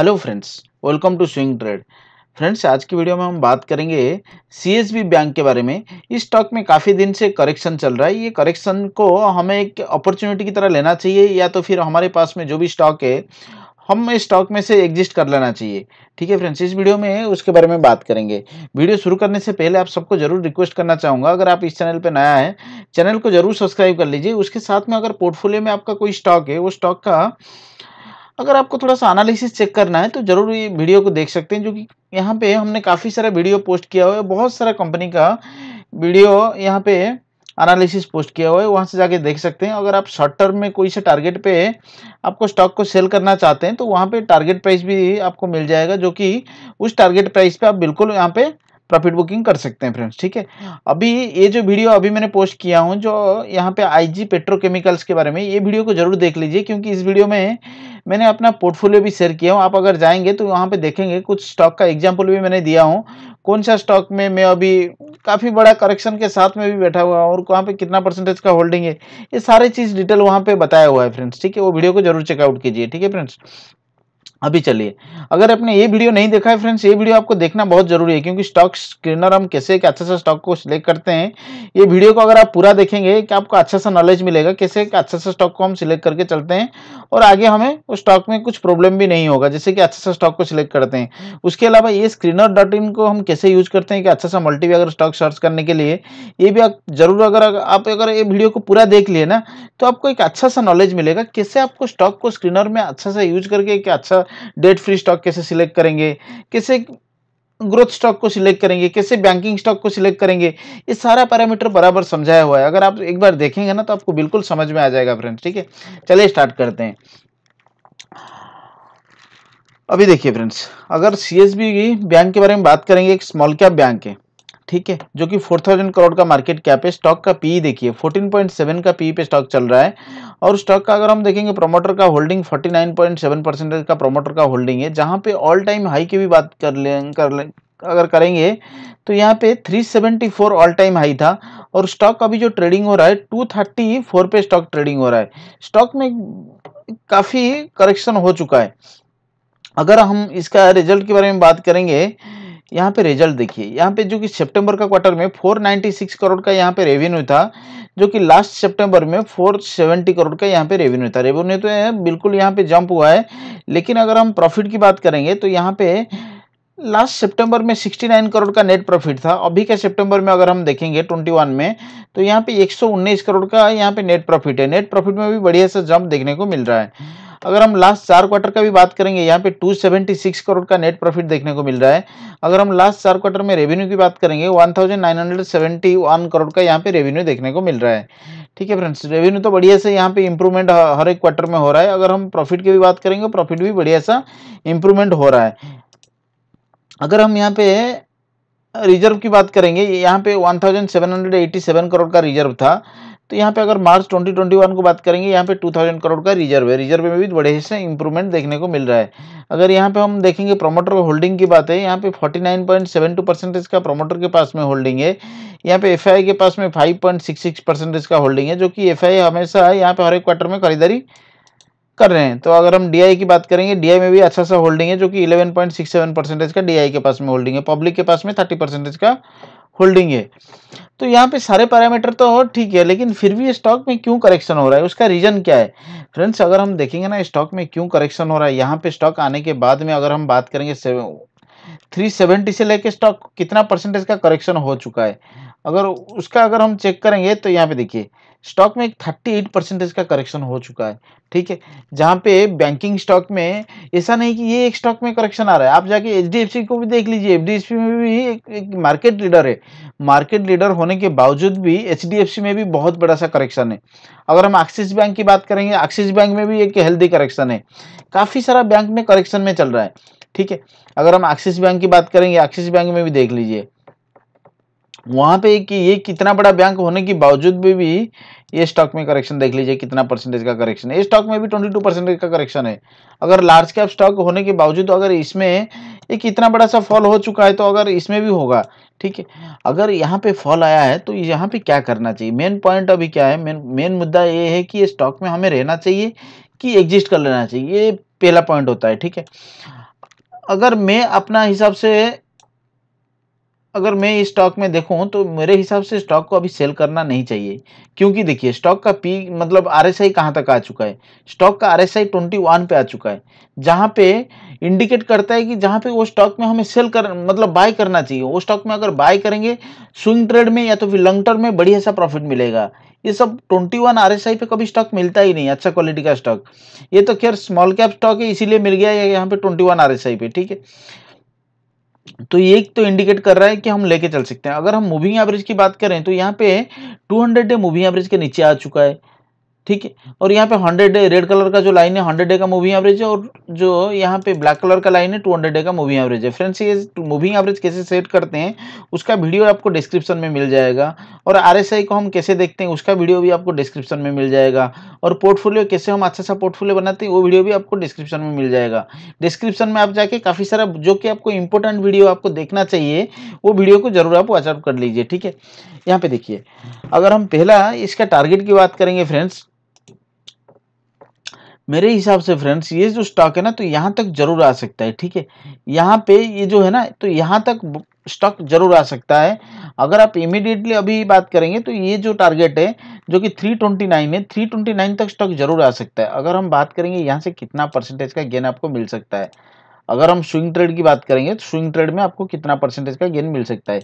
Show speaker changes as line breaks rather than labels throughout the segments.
hello friends welcome to swing trade friends आज की video में हम बात करेंगे सी बैंक के बारे में इस स्टॉक में काफ़ी दिन से करेक्शन चल रहा है ये करेक्शन को हमें एक अपॉर्चुनिटी की तरह लेना चाहिए या तो फिर हमारे पास में जो भी स्टॉक है हम इस स्टॉक में से एग्जिस्ट कर लेना चाहिए ठीक है फ्रेंड्स इस वीडियो में उसके बारे में बात करेंगे वीडियो शुरू करने से पहले आप सबको जरूर रिक्वेस्ट करना चाहूँगा अगर आप इस चैनल पर नया है चैनल को जरूर सब्सक्राइब कर लीजिए उसके साथ में अगर पोर्टफोलियो में आपका कोई स्टॉक है वो स्टॉक का अगर आपको थोड़ा सा एनालिसिस चेक करना है तो ज़रूर ये वीडियो को देख सकते हैं जो कि यहाँ पे हमने काफ़ी सारा वीडियो पोस्ट किया हुआ है बहुत सारा कंपनी का वीडियो यहाँ पे एनालिसिस पोस्ट किया हुआ है वहाँ से जाके देख सकते हैं अगर आप शॉर्ट टर्म में कोई से टारगेट पे आपको स्टॉक को सेल करना चाहते हैं तो वहाँ पर टारगेट प्राइस भी आपको मिल जाएगा जो कि उस टारगेट प्राइस पर आप बिल्कुल यहाँ पर प्रॉफिट बुकिंग कर सकते हैं फ्रेंड्स ठीक है अभी ये जो वीडियो अभी मैंने पोस्ट किया हूँ जो यहाँ पे आईजी पेट्रोकेमिकल्स के बारे में ये वीडियो को जरूर देख लीजिए क्योंकि इस वीडियो में मैंने अपना पोर्टफोलियो भी शेयर किया हूँ आप अगर जाएंगे तो वहाँ पे देखेंगे कुछ स्टॉक का एग्जाम्पल भी मैंने दिया हूँ कौन सा स्टॉक में मैं अभी काफ़ी बड़ा करेक्शन के साथ में भी बैठा हुआ हूँ और वहाँ पे कितना परसेंटेज का होल्डिंग है ये सारी चीज़ डिटेल वहाँ पे बताया हुआ है फ्रेंड्स ठीक है वो वीडियो को जरूर चेकआउट कीजिए ठीक है फ्रेंड्स अभी चलिए अगर आपने ये वीडियो नहीं देखा है फ्रेंड्स ये वीडियो आपको देखना बहुत जरूरी है क्योंकि स्टॉक स्क्रीनर हम कैसे एक अच्छा सा स्टॉक को सिलेक्ट करते हैं ये वीडियो को अगर आप पूरा देखेंगे कि आपको अच्छा सा नॉलेज मिलेगा कैसे एक अच्छा सा स्टॉक को हम सिलेक्ट करके चलते हैं और आगे हमें उस स्टॉक में कुछ प्रॉब्लम भी नहीं होगा जैसे कि अच्छा सा स्टॉक को सिलेक्ट करते हैं उसके अलावा ये स्क्रीनर डॉट इन को हम कैसे यूज करते हैं कि अच्छा सा मल्टी अगर स्टॉक सर्च करने के लिए ये भी जरूर अगर आप अगर ये वीडियो को पूरा देख लिए ना तो आपको एक अच्छा सा नॉलेज मिलेगा कैसे आपको स्टॉक को स्क्रीनर में अच्छा सा यूज करके एक अच्छा डेट फ्री स्टॉक कैसे सिलेक्ट करेंगे कैसे ग्रोथ स्टॉक को सिलेक्ट करेंगे कैसे बैंकिंग स्टॉक को सिलेक्ट करेंगे ये सारा पैरामीटर बराबर समझाया हुआ है अगर आप एक बार देखेंगे ना तो आपको बिल्कुल समझ में आ जाएगा फ्रेंड्स ठीक है चलिए स्टार्ट करते हैं अभी देखिए फ्रेंड्स अगर सी एस बी बैंक के बारे में बात करेंगे एक स्मॉल कैप बैंक है ठीक है जो कि 4000 करोड़ का मार्केट कैप है स्टॉक का पीई e देखिए 14.7 का पी e पे स्टॉक चल रहा है और स्टॉक का अगर हम देखेंगे प्रोमोटर का होल्डिंग 49.7 परसेंटेज का प्रोमोटर का होल्डिंग है जहां पे ऑल टाइम हाई की भी बात कर लें कर लें अगर करेंगे तो यहाँ पे 374 ऑल टाइम हाई था और स्टॉक का भी जो ट्रेडिंग हो रहा है 234 पे स्टॉक ट्रेडिंग हो रहा है स्टॉक में काफ़ी करेक्शन हो चुका है अगर हम इसका रिजल्ट के बारे में बात करेंगे यहाँ पे रिजल्ट देखिए यहाँ पे जो कि सितंबर का क्वार्टर में 496 करोड़ का यहाँ पे रेवेन्यू था जो कि लास्ट सितंबर में 470 करोड़ का यहाँ पे रेवेन्यू था रेवेन्यू तो है बिल्कुल यहाँ पे जंप हुआ है लेकिन अगर हम प्रॉफिट की बात करेंगे तो यहाँ पे लास्ट सितंबर में 69 करोड़ का नेट प्रॉफिट था अभी के सितंबर में अगर हम देखेंगे 21 में तो यहाँ पे 119 करोड़ का यहाँ पे नेट प्रॉफिट है नेट प्रॉफिट में भी बढ़िया सा जंप देखने को मिल रहा है अगर हम लास्ट चार क्वार्टर का भी बात करेंगे यहाँ पे 276 करोड़ का नेट प्रॉफिट देखने को मिल रहा है अगर हम लास्ट चार क्वार्टर में रेवेन्यू की बात करेंगे 1971 करोड़ का यहाँ पे रेवेन्यू देखने को मिल रहा है ठीक है फ्रेंड्स रेवेन्यू तो बढ़िया से यहाँ पे इंप्रूवमेंट हर एक क्वार्टर में हो रहा है अगर हम प्रॉफिट की भी बात करेंगे प्रॉफिट भी बढ़िया सा इंप्रूवमेंट हो रहा है अगर हम यहाँ पे रिजर्व की बात करेंगे यहाँ पे वन करोड़ का रिजर्व था तो यहाँ पे अगर मार्च 2021 को बात करेंगे यहाँ पे 2000 करोड़ का रिजर्व है रिजर्व में भी बड़े हिस्से इंप्रूवमेंट देखने को मिल रहा है अगर यहाँ पे हम देखेंगे प्रमोटर होल्डिंग की बात है यहाँ पे 49.72 परसेंटेज का प्रमोटर के पास में होल्डिंग है यहाँ पे एफ के पास में 5.66 परसेंटेज का होल्डिंग है जो कि एफ हमेशा यहाँ पे हर एक क्वार्टर में खरीदारी कर रहे हैं तो अगर हम डीआई की बात करेंगे डीआई में भी अच्छा सा होल्डिंग है जो कि 11.67 परसेंटेज का डीआई के पास में होल्डिंग है पब्लिक के पास में 30 परसेंटेज का होल्डिंग है तो यहाँ पे सारे पैरामीटर तो और ठीक है लेकिन फिर भी स्टॉक में क्यों करेक्शन हो रहा है उसका रीज़न क्या है फ्रेंड्स अगर हम देखेंगे ना स्टॉक में क्यों करेक्शन हो रहा है यहाँ पे स्टॉक आने के बाद में अगर हम बात करेंगे 370 से लेके स्टॉक कितना परसेंटेज का करेक्शन हो चुका है अगर उसका अगर हम चेक करेंगे तो यहाँ पे देखिए स्टॉक में एक थर्टी एट परसेंटेज का करेक्शन हो चुका है ठीक है जहाँ पे बैंकिंग स्टॉक में ऐसा नहीं कि ये एक स्टॉक में करेक्शन आ रहा है आप जाके एच को भी देख लीजिए एच में भी एक, एक मार्केट लीडर है मार्केट लीडर होने के बावजूद भी एच में भी बहुत बड़ा सा करेक्शन है अगर हम एक्सिस बैंक की बात करेंगे एक्सिस बैंक में भी एक हेल्दी करेक्शन है काफ़ी सारा बैंक में करेक्शन में चल रहा है ठीक है अगर हम एक्सिस बैंक की बात करेंगे एक्सिस बैंक में भी देख लीजिए वहां पे कि ये कितना बड़ा बैंक होने के बावजूद भी भी ये स्टॉक में करेक्शन देख लीजिए कितना परसेंटेज का करेक्शन है ये स्टॉक में भी ट्वेंटी टू परसेंटेज का करेक्शन है अगर लार्ज कैप स्टॉक होने के बावजूद अगर इसमें एक इतना बड़ा सा फॉल हो चुका है तो अगर इसमें भी होगा ठीक है अगर यहाँ पे फॉल आया है तो यहाँ पे क्या करना चाहिए मेन पॉइंट अभी क्या है मेन मेन मुद्दा ये है कि ये स्टॉक में हमें रहना चाहिए कि एग्जिस्ट कर लेना चाहिए ये पहला पॉइंट होता है ठीक है अगर मैं अपना हिसाब से अगर मैं इस स्टॉक में देखूं तो मेरे हिसाब से स्टॉक को अभी सेल करना नहीं चाहिए क्योंकि देखिए स्टॉक का पी मतलब आर एस आई कहाँ तक आ चुका है स्टॉक का R S I twenty one पे आ चुका है जहाँ पे इंडिकेट करता है कि जहाँ पे वो स्टॉक में हमें सेल कर मतलब बाय करना चाहिए वो स्टॉक में अगर बाय करेंगे स्विंग ट्रेड में या तो फिर लॉन्ग टर्म में बढ़िया सा प्रॉफिट मिलेगा ये सब twenty one R S I पे कभी स्टॉक मिलता ही नहीं अच्छा क्वालिटी का स्टॉक ये तो खैर स्मॉल कैप स्टॉक है इसीलिए मिल गया है यहाँ पे twenty one R S I पे ठीक है तो ये तो इंडिकेट कर रहा है कि हम लेके चल सकते हैं अगर हम मूविंग एवरेज की बात करें तो यहाँ पे 200 डे मूविंग एवरेज के नीचे आ चुका है ठीक है और यहाँ पे हंड्रेड डे रेड कलर का जो लाइन है हंड्रेड डे का मूविंग एवरेज है और जो यहाँ पे ब्लैक कलर का लाइन है टू हंड्रेड डे का मूविंग एवरेज है फ्रेंड्स ये मूविंग एवरेज कैसे सेट करते हैं उसका वीडियो आपको डिस्क्रिप्शन में मिल जाएगा और आरएसआई को हम कैसे देखते हैं उसका वीडियो भी आपको डिस्क्रिप्शन में मिल जाएगा और पोर्टफोलियो कैसे हम अच्छा सा पोर्टफोलियो बनाते हैं वो वीडियो भी आपको डिस्क्रिप्शन में मिल जाएगा डिस्क्रिप्शन में आप जाके काफ़ी सारा जो कि आपको इंपॉर्टेंट वीडियो आपको देखना चाहिए वो वीडियो को जरूर आप वॉचअप कर लीजिए ठीक है यहाँ पे देखिए अगर हम पहला इसका टारगेट की बात करेंगे फ्रेंड्स मेरे हिसाब से फ्रेंड्स ये जो स्टॉक है ना तो यहाँ तक जरूर आ सकता है ठीक है यहाँ पे ये जो है ना तो यहाँ तक स्टॉक जरूर आ सकता है अगर आप इमिडिएटली अभी बात करेंगे तो ये जो टारगेट है जो कि 329 है 329 तक स्टॉक जरूर आ सकता है अगर हम बात करेंगे यहाँ से कितना परसेंटेज का गेन आपको मिल सकता है अगर हम स्विंग ट्रेड की बात करेंगे तो स्विंग ट्रेड में आपको कितना परसेंटेज का गेन मिल सकता है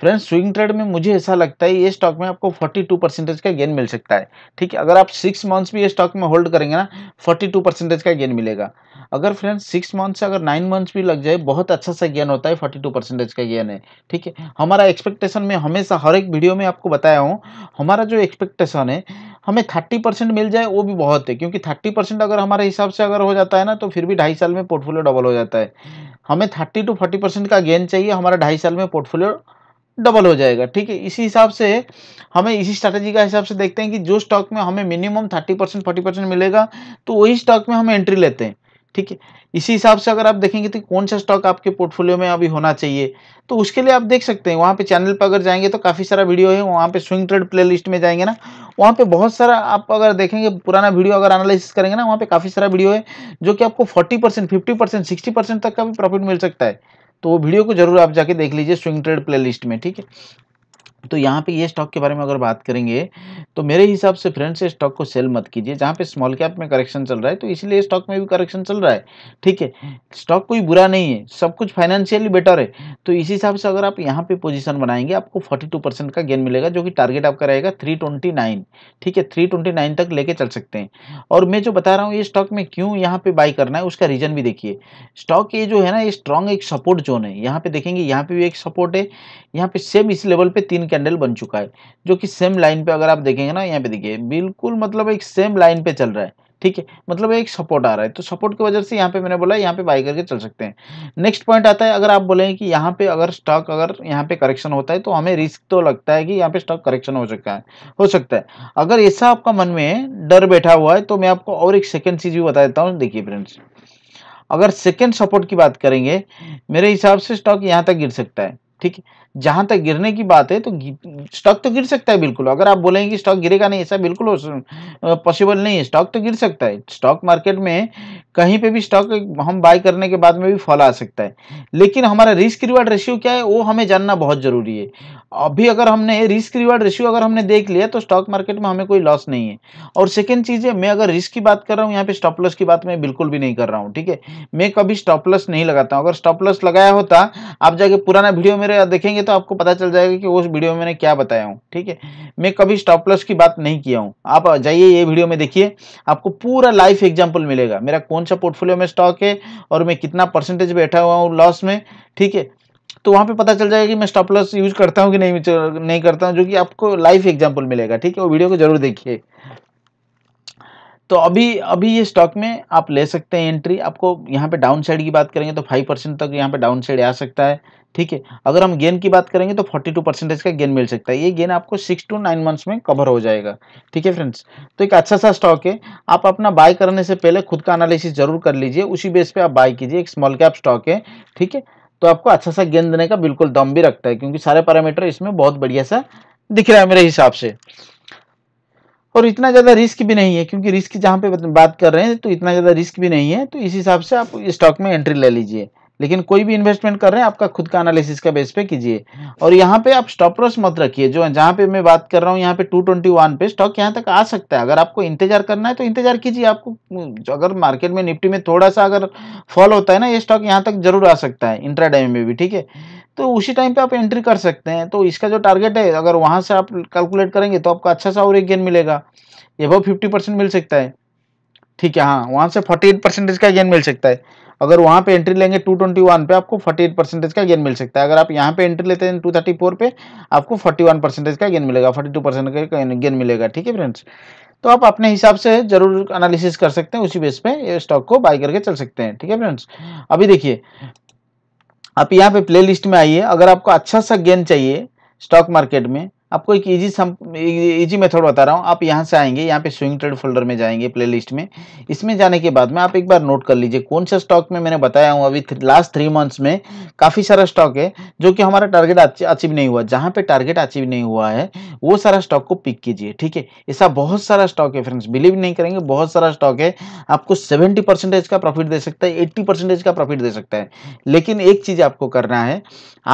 फ्रेंड्स स्विंग ट्रेड में मुझे ऐसा लगता है ये स्टॉक में आपको 42 परसेंटेज का गेन मिल सकता है ठीक है अगर आप सिक्स मंथ्स भी ये स्टॉक में होल्ड करेंगे ना 42 परसेंटेज का गेन मिलेगा अगर फ्रेंड्स सिक्स मंथ्स अगर नाइन मंथ्स भी लग जाए बहुत अच्छा सा ज्ञान होता है फोर्टी टू परसेंटेज का ज्ञान है ठीक है हमारा एक्सपेक्टेशन में हमेशा हर एक वीडियो में आपको बताया हूँ हमारा जो एक्सपेक्टेशन है हमें थर्टी परसेंट मिल जाए वो भी बहुत है क्योंकि थर्टी परसेंट अगर हमारे हिसाब से अगर हो जाता है ना तो फिर भी ढाई साल में पोर्टफोलियो डबल हो जाता है हमें थर्टी टू फोर्टी परसेंट का गेन चाहिए हमारा ढाई साल में पोर्टफोलियो डबल हो जाएगा ठीक है इसी हिसाब से हमें इसी स्ट्रैटेजी का हिसाब से देखते हैं कि जो स्टॉक में हमें minimum thirty percent forty percent मिलेगा तो वही स्टॉक में हम एंट्री लेते हैं ठीक है इसी हिसाब से अगर आप देखेंगे तो कौन सा स्टॉक आपके पोर्टफोलियो में अभी होना चाहिए तो उसके लिए आप देख सकते हैं वहाँ पे चैनल पर अगर जाएंगे तो काफ़ी सारा वीडियो है वहाँ पे स्विंग ट्रेड प्लेलिस्ट में जाएंगे ना वहाँ पे बहुत सारा आप अगर देखेंगे पुराना वीडियो अगर एनालिसिस करेंगे ना वहाँ पे काफ़ी सारा वीडियो है जो कि आपको forty percent fifty percent sixty percent तक का भी प्रॉफिट मिल सकता है तो वो वीडियो को जरूर आप जाके देख लीजिए स्विंग ट्रेड प्ले में ठीक है तो यहाँ पे ये स्टॉक के बारे में अगर बात करेंगे तो मेरे हिसाब से फ्रेंड्स से स्टॉक को सेल मत कीजिए जहाँ पे स्मॉल कैप में करेक्शन चल रहा है तो इसलिए स्टॉक में भी करेक्शन चल रहा है ठीक है स्टॉक कोई बुरा नहीं है सब कुछ फाइनेंशियली बेटर है तो इस हिसाब से अगर आप यहाँ पे पोजीशन बनाएंगे आपको फोर्टी का गेन मिलेगा जो कि टारगेट आपका रहेगा थ्री ठीक है थ्री तक लेके चल सकते हैं और मैं जो बता रहा हूँ ये स्टॉक में क्यों यहाँ पे बाई करना है उसका रीजन भी देखिए स्टॉक ये जो है ना ये स्ट्रॉन्ग एक सपोर्ट जोन है यहाँ पे देखेंगे यहाँ पे भी एक सपोर्ट है यहाँ पे सेम इस लेवल पे तीन कैंडल बन चुका है जो कि सेम लाइन पे अगर आप देखेंगे ना यहाँ पे देखिए बिल्कुल मतलब एक सेम लाइन पे चल रहा है ठीक है मतलब एक सपोर्ट आ रहा है तो सपोर्ट की वजह से यहाँ पे मैंने बोला यहाँ पे बाई करके चल सकते हैं नेक्स्ट पॉइंट आता है अगर आप बोले कि यहाँ पे अगर स्टॉक अगर यहाँ पे करेक्शन होता है तो हमें रिस्क तो लगता है कि यहाँ पे स्टॉक करेक्शन हो सकता है हो सकता है अगर ऐसा आपका मन में डर बैठा हुआ है तो मैं आपको और एक सेकेंड चीज़ भी बता देता हूँ देखिए फ्रेंड्स अगर सेकेंड सपोर्ट की बात करेंगे मेरे हिसाब से स्टॉक यहाँ तक गिर सकता है ठीक है जहां तक गिरने की बात है तो स्टॉक तो गिर सकता है बिल्कुल अगर आप बोलेंगे कि स्टॉक गिरेगा नहीं ऐसा बिल्कुल पॉसिबल नहीं है स्टॉक तो गिर सकता है स्टॉक मार्केट में कहीं पे भी स्टॉक हम बाय करने के बाद में भी फॉल आ सकता है लेकिन हमारा रिस्क रिवार्ड रेशियो क्या है वो हमें जानना बहुत ज़रूरी है अभी अगर हमने रिस्क रिवार्ड रेशियो अगर हमने देख लिया तो स्टॉक मार्केट में हमें कोई लॉस नहीं है और सेकेंड चीज़ है मैं अगर रिस्क की बात कर रहा हूँ यहाँ पे स्टॉप लॉस की बात मैं बिल्कुल भी नहीं कर रहा हूँ ठीक है मैं कभी स्टॉप लॉस नहीं लगाता हूँ अगर स्टॉप लॉस लगाया होता आप जाके पुराना वीडियो मेरे देखेंगे तो आपको पता चल जाएगा कि उस वीडियो में मैंने क्या बताया हूँ ठीक है मैं कभी स्टॉप लॉस की बात नहीं किया हूँ आप जाइए ये वीडियो में देखिए आपको पूरा लाइफ एग्जाम्पल मिलेगा मेरा कौन कौन सा पोर्टफोलियो में स्टॉक है और मैं कितना परसेंटेज बैठा हुआ हूँ लॉस में ठीक है तो वहाँ पे पता चल जाएगा कि मैं स्टॉप लॉस यूज़ करता हूँ कि नहीं नहीं करता हूँ जो कि आपको लाइव एग्जाम्पल मिलेगा ठीक है वो वीडियो को जरूर देखिए तो अभी अभी ये स्टॉक में आप ले सकते हैं एंट्री आपको यहाँ पे डाउन साइड की बात करेंगे तो फाइव परसेंट तक यहाँ पे डाउन साइड आ सकता है ठीक है अगर हम गेन की बात करेंगे तो 42 परसेंटेज का गेन मिल सकता है ये गेन आपको सिक्स टू नाइन मंथ्स में कवर हो जाएगा ठीक है फ्रेंड्स तो एक अच्छा सा स्टॉक है आप अपना बाय करने से पहले खुद का एनालिसिस जरूर कर लीजिए उसी बेस पर आप बाय कीजिए एक स्मॉल कैप स्टॉक है ठीक है तो आपको अच्छा सा गेंद देने का बिल्कुल दम भी रखता है क्योंकि सारे पैरामीटर इसमें बहुत बढ़िया सा दिख रहा है मेरे हिसाब से और इतना ज़्यादा रिस्क भी नहीं है क्योंकि रिस्क जहाँ पे बात कर रहे हैं तो इतना ज़्यादा रिस्क भी नहीं है तो इस हिसाब से आप स्टॉक में एंट्री ले लीजिए लेकिन कोई भी इन्वेस्टमेंट कर रहे हैं आपका खुद का एनालिसिस का बेस पे कीजिए और यहाँ पे आप स्टॉप लॉस मत रखिए जो जहाँ पे मैं बात कर रहा हूँ यहाँ पे 221 पे स्टॉक यहाँ तक आ सकता है अगर आपको इंतजार करना है तो इंतजार कीजिए आपको अगर मार्केट में निफ्टी में थोड़ा सा अगर फॉल होता है ना ये स्टॉक यहाँ तक जरूर आ सकता है इंट्राडे में भी ठीक है तो उसी टाइम पे आप एंट्री कर सकते हैं तो इसका जो टारगेट है अगर वहाँ से आप कैलकुलेट करेंगे तो आपको अच्छा सा और एक गेन मिलेगा एबव फिफ्टी परसेंट मिल सकता है ठीक है हाँ वहाँ से फोर्टी एट परसेंटेज का गेन मिल सकता है अगर वहाँ पे एंट्री लेंगे टू ट्वेंटी वन पे आपको फोर्टी एट परसेंटेज का गेन मिल सकता है अगर आप यहाँ पे एंट्री लेते हैं टू थर्टी फोर पे आपको फोर्टी वन परसेंटेज का गेन मिलेगा फोर्टी टू परसेंट का गेन मिलेगा ठीक है फ्रेंड्स तो आप अपने हिसाब से जरूर एनालिसिस कर सकते हैं उसी बेस पे स्टॉक को बाय करके चल सकते हैं ठीक है फ्रेंड्स अभी देखिए आप यहाँ पे प्लेलिस्ट में आइए अगर आपको अच्छा सा गेन चाहिए स्टॉक मार्केट में आपको एक इजी सम इजी मेथड बता रहा हूँ आप यहाँ से आएंगे यहाँ पे स्विंग ट्रेड फोल्डर में जाएंगे प्लेलिस्ट में इसमें जाने के बाद में आप एक बार नोट कर लीजिए कौन सा स्टॉक में मैंने बताया हूँ अभी लास्ट थ्री मंथ्स में काफ़ी सारा स्टॉक है जो कि हमारा टारगेट अचीव नहीं हुआ जहाँ पे टारगेट अचीव नहीं हुआ है वो सारा स्टॉक को पिक कीजिए ठीक है ऐसा बहुत सारा स्टॉक है फ्रेंड्स बिलीव नहीं करेंगे बहुत सारा स्टॉक है आपको सेवेंटी परसेंटेज का प्रॉफिट दे सकता है एट्टी परसेंटेज का प्रॉफिट दे सकता है लेकिन एक चीज़ आपको करना है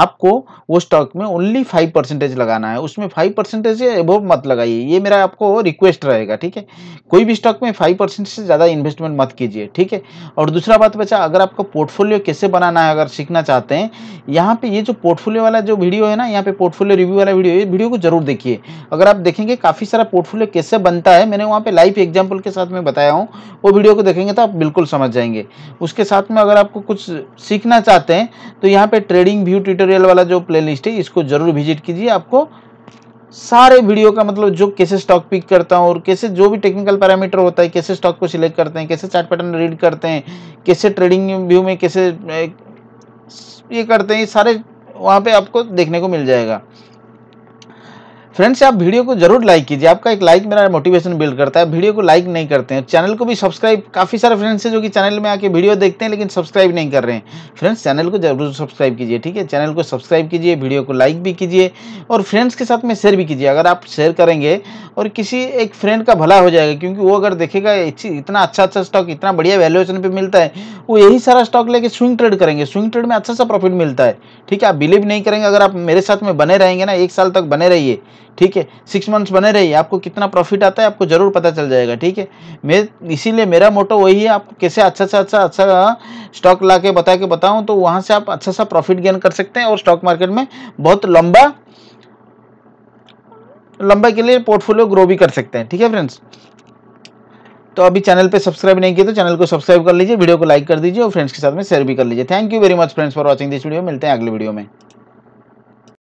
आपको वो स्टॉक में ओनली फाइव परसेंटेज लगाना है उसमें में फाइव परसेंटेज से एबोव मत लगाइए ये मेरा आपको रिक्वेस्ट रहेगा ठीक है कोई भी स्टॉक में फाइव परसेंट से ज़्यादा इन्वेस्टमेंट मत कीजिए ठीक है और दूसरा बात बचा अगर आपको पोर्टफोलियो कैसे बनाना है अगर सीखना चाहते हैं यहाँ पे ये जो पोर्टफोलियो वाला जो वीडियो है ना यहाँ पे पोर्टफोलियो रिव्यू वाला वीडियो ये वीडियो को जरूर देखिए अगर आप देखेंगे काफ़ी सारा पोर्टफोलियो कैसे बनता है मैंने वहाँ पर लाइव एग्जाम्पल के साथ में बताया हूँ वो वीडियो को देखेंगे तो आप बिल्कुल समझ जाएंगे उसके साथ में अगर आपको कुछ सीखना चाहते हैं तो यहाँ पर ट्रेडिंग व्यू ट्यूटोरियल वाला जो प्ले है इसको जरूर विजिट कीजिए आपको सारे वीडियो का मतलब जो कैसे स्टॉक पिक करता हूँ और कैसे जो भी टेक्निकल पैरामीटर होता है कैसे स्टॉक को सिलेक्ट करते हैं कैसे चार्ट पैटर्न रीड करते हैं कैसे ट्रेडिंग व्यू में कैसे ये करते हैं सारे वहाँ पे आपको देखने को मिल जाएगा फ्रेंड्स आप वीडियो को जरूर लाइक कीजिए आपका एक लाइक मेरा मोटिवेशन बिल्ड करता है वीडियो को लाइक नहीं करते हैं चैनल को भी सब्सक्राइब काफ़ी सारे फ्रेंड्स हैं जो कि चैनल में आके वीडियो देखते हैं लेकिन सब्सक्राइब नहीं कर रहे हैं फ्रेंड्स चैनल को जरूर सब्सक्राइब कीजिए ठीक है चैनल को सब्सक्राइब कीजिए वीडियो को लाइक भी कीजिए और फ्रेंड्स के साथ में शेयर भी कीजिए अगर आप शेयर करेंगे और किसी एक फ्रेंड का भला हो जाएगा क्योंकि वो अगर देखेगा इतना अच्छा अच्छा स्टॉक इतना बढ़िया वैल्यूएशन पर मिलता है वो यही सारा स्टॉक लेके स्विंग ट्रेड करेंगे स्विंग ट्रेड में अच्छा सा प्रॉफिट मिलता है ठीक है आप बिलीव नहीं करेंगे अगर आप मेरे साथ में बने रहेंगे ना एक साल तक बने रहिए ठीक है सिक्स मंथ्स बने रहिए आपको कितना प्रॉफिट आता है आपको जरूर पता चल जाएगा ठीक है मैं इसीलिए मेरा मोटो वही है आपको कैसे अच्छा से अच्छा अच्छा स्टॉक हाँ, ला के बता के बताऊँ तो वहाँ से आप अच्छा सा प्रॉफिट गेन कर सकते हैं और स्टॉक मार्केट में बहुत लंबा लंबा के लिए पोर्टफोलियो ग्रो भी कर सकते हैं ठीक है फ्रेंड्स तो अभी चैनल पे सब्सक्राइब नहीं किया तो चैनल को सब्सक्राइब कर लीजिए वीडियो को लाइक कर दीजिए और फ्रेंड्स के साथ में शेयर भी कर लीजिए thank you very much friends for watching this video मिलते हैं अगले वीडियो में